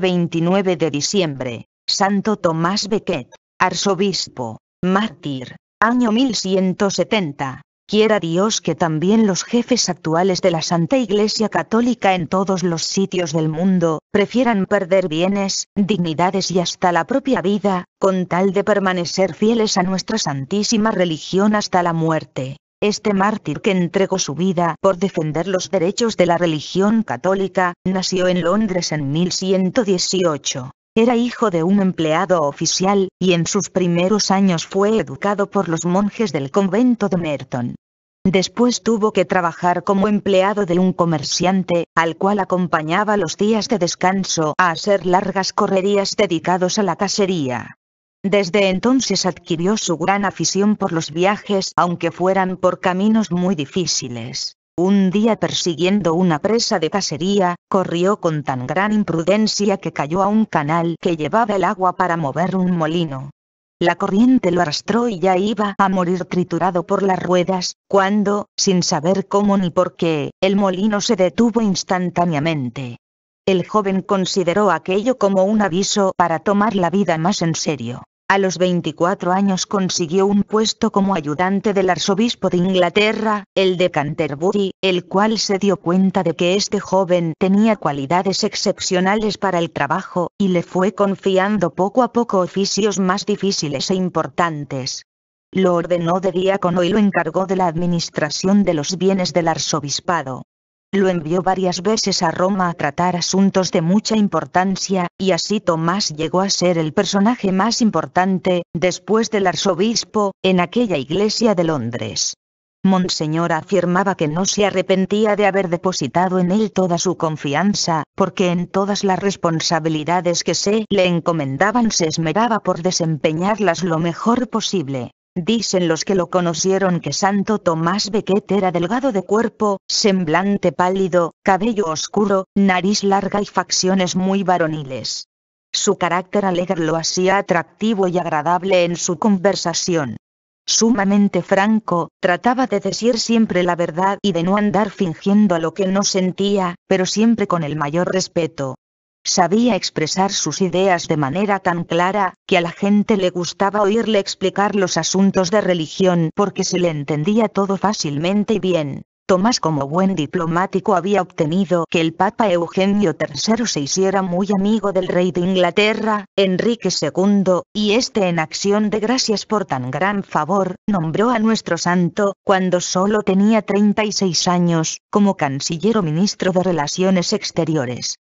29 de diciembre, Santo Tomás Becket, arzobispo, mártir, año 1170. Quiera Dios que también los jefes actuales de la Santa Iglesia Católica en todos los sitios del mundo, prefieran perder bienes, dignidades y hasta la propia vida, con tal de permanecer fieles a nuestra santísima religión hasta la muerte. Este mártir que entregó su vida por defender los derechos de la religión católica, nació en Londres en 1118. Era hijo de un empleado oficial, y en sus primeros años fue educado por los monjes del convento de Merton. Después tuvo que trabajar como empleado de un comerciante, al cual acompañaba los días de descanso a hacer largas correrías dedicados a la cacería. Desde entonces adquirió su gran afición por los viajes, aunque fueran por caminos muy difíciles. Un día persiguiendo una presa de cacería, corrió con tan gran imprudencia que cayó a un canal que llevaba el agua para mover un molino. La corriente lo arrastró y ya iba a morir triturado por las ruedas, cuando, sin saber cómo ni por qué, el molino se detuvo instantáneamente. El joven consideró aquello como un aviso para tomar la vida más en serio. A los 24 años consiguió un puesto como ayudante del arzobispo de Inglaterra, el de Canterbury, el cual se dio cuenta de que este joven tenía cualidades excepcionales para el trabajo, y le fue confiando poco a poco oficios más difíciles e importantes. Lo ordenó de diácono y lo encargó de la administración de los bienes del arzobispado lo envió varias veces a Roma a tratar asuntos de mucha importancia, y así Tomás llegó a ser el personaje más importante, después del arzobispo, en aquella iglesia de Londres. Monseñor afirmaba que no se arrepentía de haber depositado en él toda su confianza, porque en todas las responsabilidades que se le encomendaban se esmeraba por desempeñarlas lo mejor posible. Dicen los que lo conocieron que Santo Tomás Becket era delgado de cuerpo, semblante pálido, cabello oscuro, nariz larga y facciones muy varoniles. Su carácter alegre lo hacía atractivo y agradable en su conversación. Sumamente franco, trataba de decir siempre la verdad y de no andar fingiendo lo que no sentía, pero siempre con el mayor respeto. Sabía expresar sus ideas de manera tan clara, que a la gente le gustaba oírle explicar los asuntos de religión porque se le entendía todo fácilmente y bien. Tomás como buen diplomático había obtenido que el Papa Eugenio III se hiciera muy amigo del rey de Inglaterra, Enrique II, y este en acción de gracias por tan gran favor, nombró a nuestro santo, cuando solo tenía 36 años, como canciller o ministro de Relaciones Exteriores.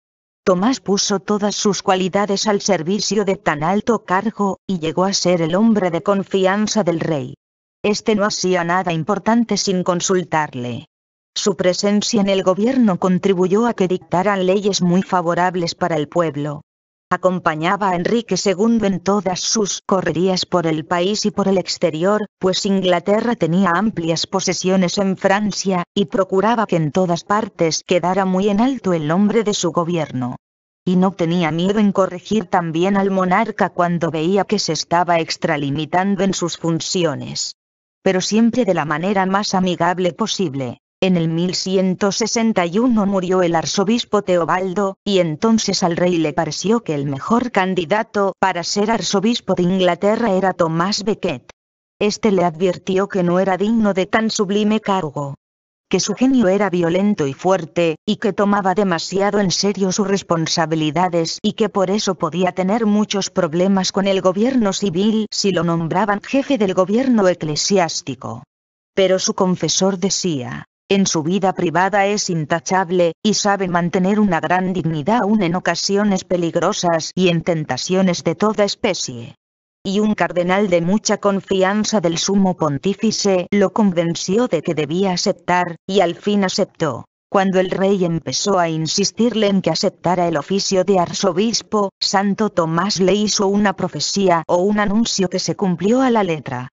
Tomás puso todas sus cualidades al servicio de tan alto cargo, y llegó a ser el hombre de confianza del rey. Este no hacía nada importante sin consultarle. Su presencia en el gobierno contribuyó a que dictaran leyes muy favorables para el pueblo, Acompañaba a Enrique II en todas sus correrías por el país y por el exterior, pues Inglaterra tenía amplias posesiones en Francia, y procuraba que en todas partes quedara muy en alto el nombre de su gobierno. Y no tenía miedo en corregir también al monarca cuando veía que se estaba extralimitando en sus funciones. Pero siempre de la manera más amigable posible. En el 1161 murió el arzobispo Teobaldo, y entonces al rey le pareció que el mejor candidato para ser arzobispo de Inglaterra era Tomás Becket. Este le advirtió que no era digno de tan sublime cargo que su genio era violento y fuerte, y que tomaba demasiado en serio sus responsabilidades y que por eso podía tener muchos problemas con el gobierno civil si lo nombraban jefe del gobierno eclesiástico. Pero su confesor decía, en su vida privada es intachable, y sabe mantener una gran dignidad aún en ocasiones peligrosas y en tentaciones de toda especie y un cardenal de mucha confianza del sumo pontífice lo convenció de que debía aceptar, y al fin aceptó. Cuando el rey empezó a insistirle en que aceptara el oficio de arzobispo, Santo Tomás le hizo una profecía o un anuncio que se cumplió a la letra.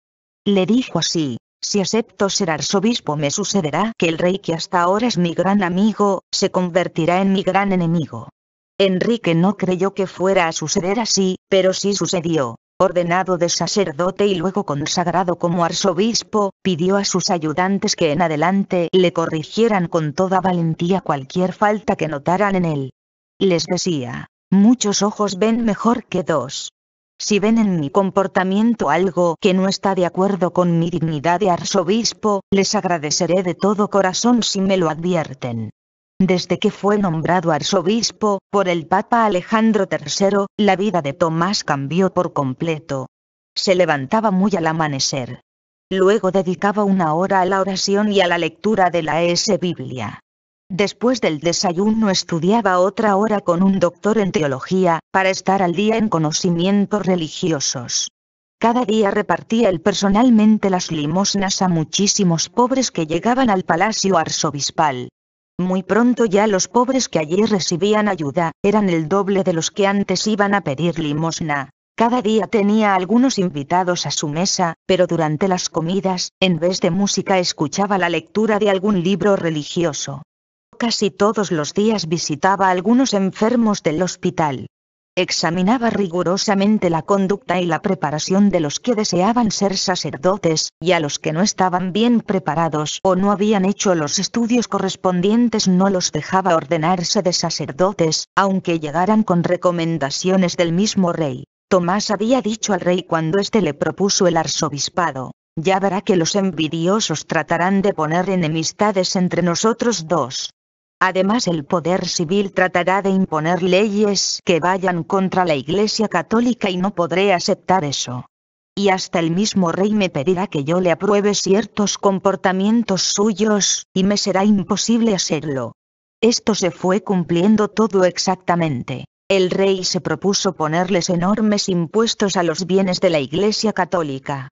Le dijo así, si acepto ser arzobispo me sucederá que el rey que hasta ahora es mi gran amigo, se convertirá en mi gran enemigo. Enrique no creyó que fuera a suceder así, pero sí sucedió. Ordenado de sacerdote y luego consagrado como arzobispo, pidió a sus ayudantes que en adelante le corrigieran con toda valentía cualquier falta que notaran en él. Les decía, muchos ojos ven mejor que dos, si ven en mi comportamiento algo que no está de acuerdo con mi dignidad de arzobispo, les agradeceré de todo corazón si me lo advierten. Desde que fue nombrado arzobispo, por el Papa Alejandro III, la vida de Tomás cambió por completo. Se levantaba muy al amanecer. Luego dedicaba una hora a la oración y a la lectura de la S. Biblia. Después del desayuno estudiaba otra hora con un doctor en teología, para estar al día en conocimientos religiosos. Cada día repartía él personalmente las limosnas a muchísimos pobres que llegaban al palacio arzobispal. Muy pronto ya los pobres que allí recibían ayuda, eran el doble de los que antes iban a pedir limosna. Cada día tenía algunos invitados a su mesa, pero durante las comidas, en vez de música escuchaba la lectura de algún libro religioso. Casi todos los días visitaba a algunos enfermos del hospital. Examinaba rigurosamente la conducta y la preparación de los que deseaban ser sacerdotes, y a los que no estaban bien preparados o no habían hecho los estudios correspondientes no los dejaba ordenarse de sacerdotes, aunque llegaran con recomendaciones del mismo rey. Tomás había dicho al rey cuando éste le propuso el arzobispado, ya verá que los envidiosos tratarán de poner enemistades entre nosotros dos. Además el poder civil tratará de imponer leyes que vayan contra la Iglesia Católica y no podré aceptar eso. Y hasta el mismo rey me pedirá que yo le apruebe ciertos comportamientos suyos, y me será imposible hacerlo. Esto se fue cumpliendo todo exactamente. El rey se propuso ponerles enormes impuestos a los bienes de la Iglesia Católica.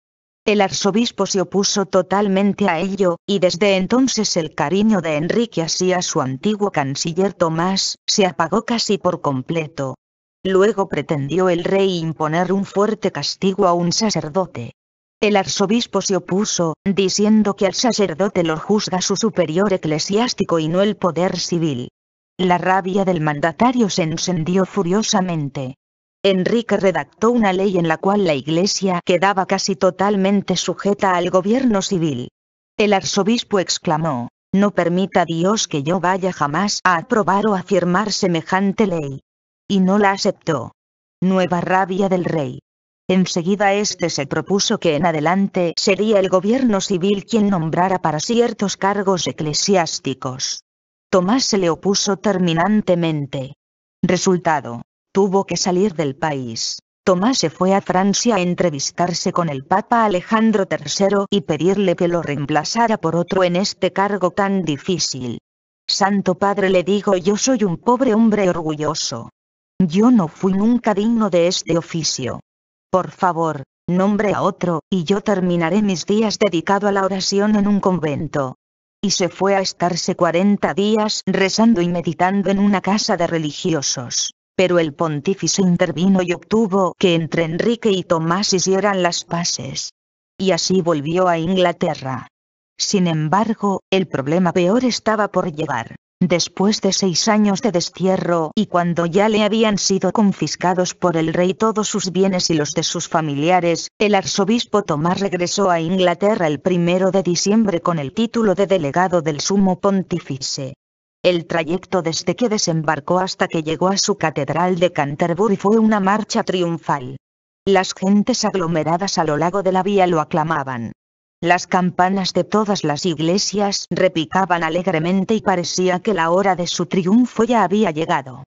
El arzobispo se opuso totalmente a ello, y desde entonces el cariño de Enrique hacia su antiguo canciller Tomás se apagó casi por completo. Luego pretendió el rey imponer un fuerte castigo a un sacerdote. El arzobispo se opuso, diciendo que al sacerdote lo juzga su superior eclesiástico y no el poder civil. La rabia del mandatario se encendió furiosamente. Enrique redactó una ley en la cual la Iglesia quedaba casi totalmente sujeta al gobierno civil. El arzobispo exclamó, no permita Dios que yo vaya jamás a aprobar o a firmar semejante ley. Y no la aceptó. Nueva rabia del rey. Enseguida este se propuso que en adelante sería el gobierno civil quien nombrara para ciertos cargos eclesiásticos. Tomás se le opuso terminantemente. Resultado tuvo que salir del país. Tomás se fue a Francia a entrevistarse con el Papa Alejandro III y pedirle que lo reemplazara por otro en este cargo tan difícil. Santo Padre le digo yo soy un pobre hombre orgulloso. Yo no fui nunca digno de este oficio. Por favor, nombre a otro, y yo terminaré mis días dedicado a la oración en un convento. Y se fue a estarse 40 días rezando y meditando en una casa de religiosos pero el pontífice intervino y obtuvo que entre Enrique y Tomás hicieran las paces. Y así volvió a Inglaterra. Sin embargo, el problema peor estaba por llegar. Después de seis años de destierro y cuando ya le habían sido confiscados por el rey todos sus bienes y los de sus familiares, el arzobispo Tomás regresó a Inglaterra el primero de diciembre con el título de delegado del sumo pontífice. El trayecto desde que desembarcó hasta que llegó a su catedral de Canterbury fue una marcha triunfal. Las gentes aglomeradas a lo largo de la vía lo aclamaban. Las campanas de todas las iglesias repicaban alegremente y parecía que la hora de su triunfo ya había llegado.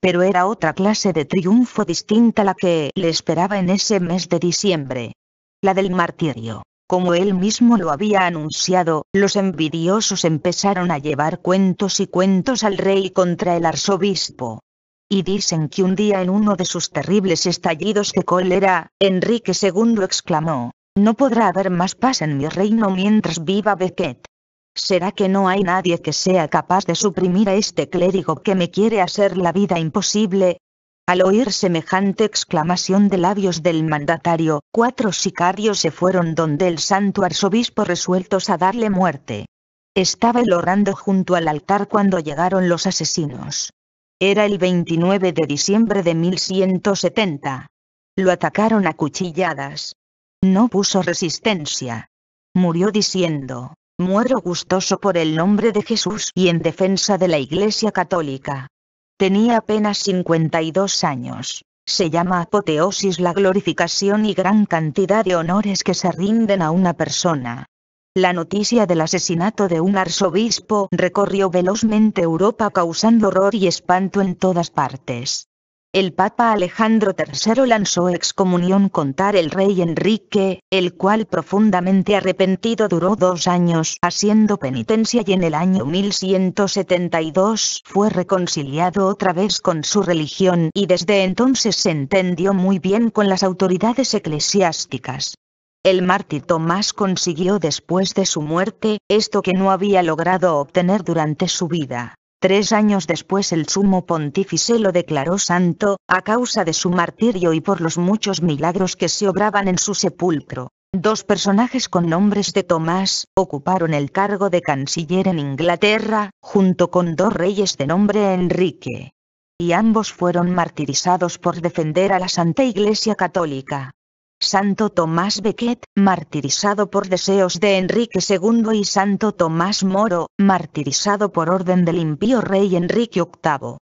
Pero era otra clase de triunfo distinta la que le esperaba en ese mes de diciembre. La del martirio. Como él mismo lo había anunciado, los envidiosos empezaron a llevar cuentos y cuentos al rey contra el arzobispo. Y dicen que un día en uno de sus terribles estallidos de cólera, Enrique II exclamó, No podrá haber más paz en mi reino mientras viva Becket. ¿Será que no hay nadie que sea capaz de suprimir a este clérigo que me quiere hacer la vida imposible? Al oír semejante exclamación de labios del mandatario, cuatro sicarios se fueron donde el santo arzobispo resueltos a darle muerte. Estaba el junto al altar cuando llegaron los asesinos. Era el 29 de diciembre de 1170. Lo atacaron a cuchilladas. No puso resistencia. Murió diciendo, muero gustoso por el nombre de Jesús y en defensa de la Iglesia Católica. Tenía apenas 52 años. Se llama apoteosis la glorificación y gran cantidad de honores que se rinden a una persona. La noticia del asesinato de un arzobispo recorrió velozmente Europa causando horror y espanto en todas partes el Papa Alejandro III lanzó excomunión contra el rey Enrique, el cual profundamente arrepentido duró dos años haciendo penitencia y en el año 1172 fue reconciliado otra vez con su religión y desde entonces se entendió muy bien con las autoridades eclesiásticas. El mártir Tomás consiguió después de su muerte, esto que no había logrado obtener durante su vida. Tres años después el sumo pontífice lo declaró santo, a causa de su martirio y por los muchos milagros que se obraban en su sepulcro. Dos personajes con nombres de Tomás ocuparon el cargo de canciller en Inglaterra, junto con dos reyes de nombre Enrique. Y ambos fueron martirizados por defender a la Santa Iglesia Católica. Santo Tomás Bequet, martirizado por deseos de Enrique II y Santo Tomás Moro, martirizado por orden del impío rey Enrique VIII.